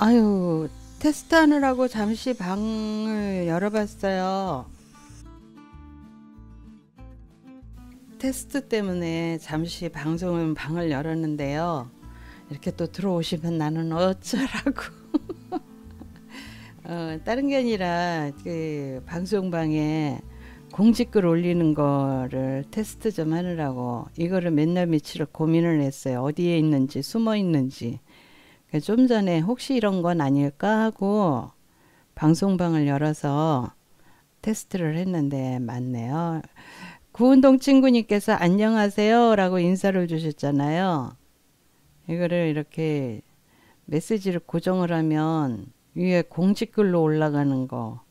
아유, 테스트하느라고 잠시 방을 열어봤어요. 테스트 때문에 잠시 방송은 방을 열었는데요. 이렇게 또 들어오시면 나는 어쩌라고. 어, 다른 게 아니라 그 방송방에 공지글 올리는 거를 테스트 좀 하느라고 이거를 맨날 며칠 고민을 했어요. 어디에 있는지 숨어 있는지. 예, 좀 전에 혹시 이런 건 아닐까 하고 방송방을 열어서 테스트를 했는데 맞네요. 구운동 친구님께서 안녕하세요 라고 인사를 주셨잖아요. 이거를 이렇게 메시지를 고정을 하면 위에 공지글로 올라가는 거.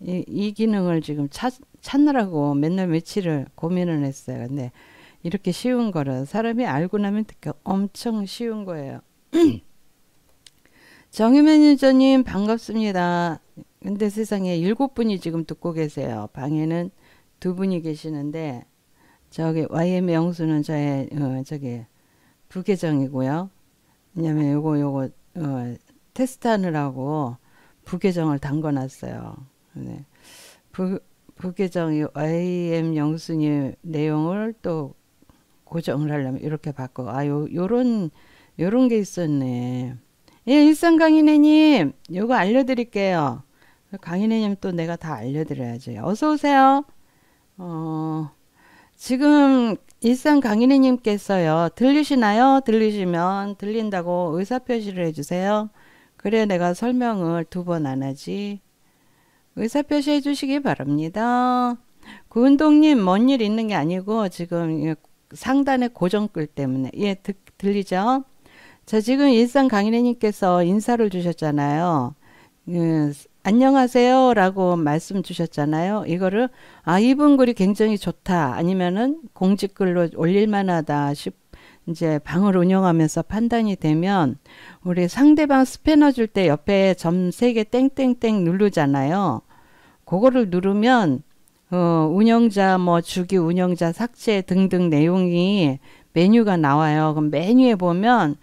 이, 이 기능을 지금 찾, 찾느라고 맨날 며칠을 고민을 했어요. 근데 이렇게 쉬운 거를 사람이 알고 나면 엄청 쉬운 거예요. 정유 매니저님 반갑습니다. 근데 세상에 일곱 분이 지금 듣고 계세요. 방에는 두 분이 계시는데 저기 YM 영수는 저의 어, 저기 부계정이고요. 왜냐면 요거 요거 어, 테스트하느라고 부계정을 담궈놨어요. 네. 부, 부계정이 YM 영수님 내용을 또 고정을 하려면 이렇게 바꿔. 아, 요, 요런, 요런 게 있었네. 예, 일상 강인혜님, 요거 알려드릴게요. 강인혜님 또 내가 다 알려드려야지. 어서오세요. 어, 지금 일산 강인혜님께서요, 들리시나요? 들리시면 들린다고 의사표시를 해주세요. 그래 내가 설명을 두 번 안 하지. 의사표시 해주시기 바랍니다. 구은동님, 뭔 일 있는 게 아니고 지금 상단에 고정글 때문에. 예, 드, 들리죠? 자, 지금 일상 강일혜님께서 인사를 주셨잖아요. 음, 안녕하세요 라고 말씀 주셨잖아요. 이거를 아 이분 글이 굉장히 좋다 아니면은 공직글로 올릴만하다 싶 이제 방을 운영하면서 판단이 되면 우리 상대방 스패너 줄 때 옆에 점 세 개 땡땡땡 누르잖아요. 그거를 누르면 어, 운영자 뭐 주기 운영자 삭제 등등 내용이 메뉴가 나와요. 그럼 메뉴에 보면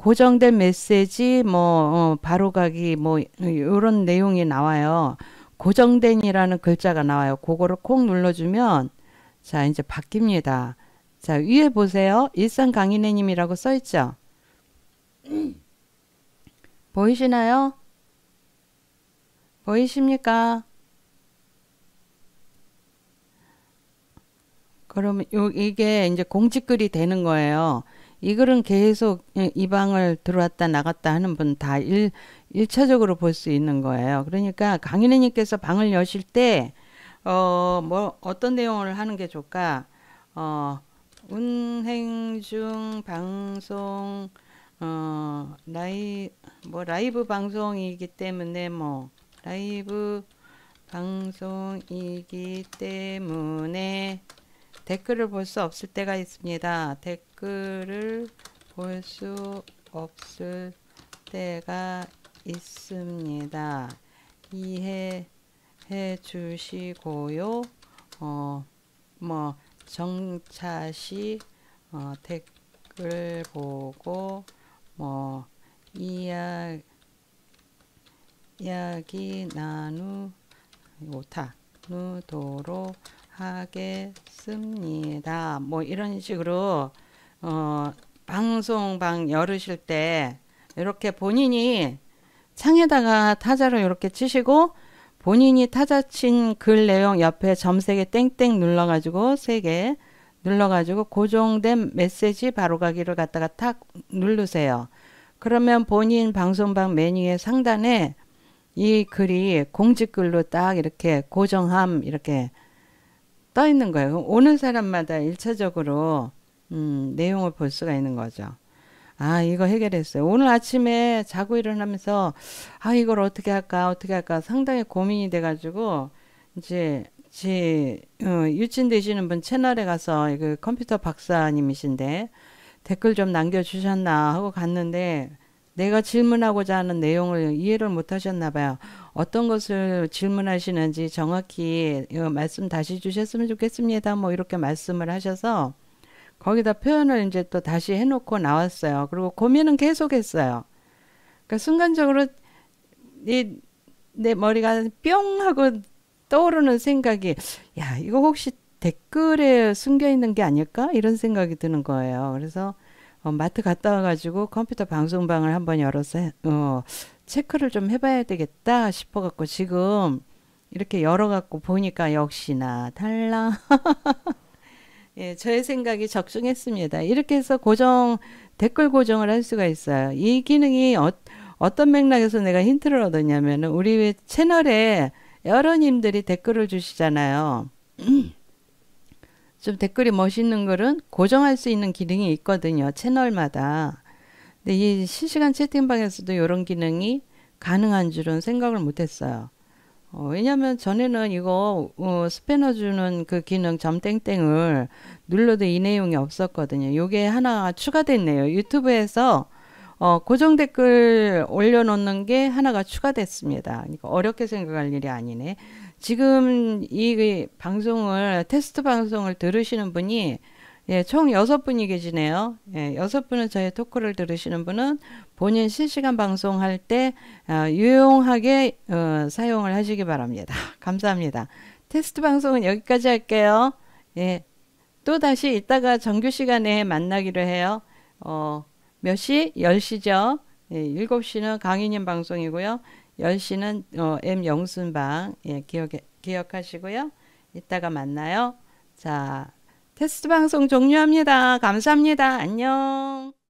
고정된 메시지 뭐 어, 바로가기 뭐 요런 내용이 나와요. 고정된이라는 글자가 나와요. 그거를 콕 눌러주면 자 이제 바뀝니다. 자 위에 보세요. 일산 강인애님이라고 써있죠. 보이시나요? 보이십니까? 그러면 요 이게 이제 공지글이 되는 거예요. 이 글은 계속 이방을 들어왔다 나갔다 하는 분 다 일, 일차적으로 볼 수 있는 거예요. 그러니까 강인혜님께서 방을 여실 때, 어, 뭐, 어떤 내용을 하는 게 좋을까? 어, 운행 중 방송, 어, 라이, 뭐, 라이브 방송이기 때문에 뭐, 라이브 방송이기 때문에 댓글을 볼 수 없을 때가 있습니다. 댓글을 볼 수 없을 때가 있습니다. 이해해 주시고요. 어, 뭐, 정차시 어, 댓글 보고 뭐 이야, 이야기 나누 오타 누도록 하겠습니다. 뭐 이런 식으로 어, 방송방 열으실 때 이렇게 본인이 창에다가 타자로 이렇게 치시고 본인이 타자 친 글 내용 옆에 점세개 땡땡 눌러가지고 세 개 눌러가지고 고정된 메시지 바로가기를 갖다가 탁 누르세요. 그러면 본인 방송방 메뉴의 상단에 이 글이 공지글로 딱 이렇게 고정함 이렇게 떠 있는 거예요. 오는 사람마다 일차적으로 음, 내용을 볼 수가 있는 거죠. 아, 이거 해결했어요. 오늘 아침에 자고 일어나면서 아, 이걸 어떻게 할까? 어떻게 할까? 상당히 고민이 돼 가지고 이제 지 어, 유친 되시는 분 채널에 가서 그 컴퓨터 박사님이신데 댓글 좀 남겨 주셨나 하고 갔는데 내가 질문하고자 하는 내용을 이해를 못 하셨나 봐요. 어떤 것을 질문하시는지 정확히 어, 말씀 다시 주셨으면 좋겠습니다. 뭐 이렇게 말씀을 하셔서 거기다 표현을 이제 또 다시 해놓고 나왔어요. 그리고 고민은 계속했어요. 그러니까 순간적으로 이, 내 머리가 뿅 하고 떠오르는 생각이 야 이거 혹시 댓글에 숨겨 있는 게 아닐까 이런 생각이 드는 거예요. 그래서 어, 마트 갔다 와가지고 컴퓨터 방송방을 한번 열어서 어, 체크를 좀 해봐야 되겠다 싶어갖고 지금 이렇게 열어갖고 보니까 역시나 달라. 예, 저의 생각이 적중했습니다. 이렇게 해서 고정, 댓글 고정을 할 수가 있어요. 이 기능이 어, 어떤 맥락에서 내가 힌트를 얻었냐면은 우리 채널에 여러님들이 댓글을 주시잖아요. 좀 댓글이 멋있는 글은 고정할 수 있는 기능이 있거든요. 채널마다. 근데 이 실시간 채팅방에서도 이런 기능이 가능한 줄은 생각을 못했어요. 어, 왜냐면 전에는 이거 어, 스패너 주는 그 기능 점땡땡을 눌러도 이 내용이 없었거든요. 요게 하나 추가됐네요. 유튜브에서 어, 고정 댓글 올려놓는 게 하나가 추가됐습니다. 그러니까 어렵게 생각할 일이 아니네. 지금 이 방송을, 테스트 방송을 들으시는 분이 예, 총 여섯 분이 계시네요. 예, 여섯 분은 저의 토크를 들으시는 분은 본인 실시간 방송할 때 어, 유용하게 어, 사용을 하시기 바랍니다. 감사합니다. 테스트 방송은 여기까지 할게요. 예, 또 다시 이따가 정규 시간에 만나기로 해요. 어, 몇 시? 10시죠. 예, 7시는 강인님 방송이고요. 10시는 어, M 영순방 예, 기억 기억하시고요. 이따가 만나요. 자, 테스트 방송 종료합니다. 감사합니다. 안녕.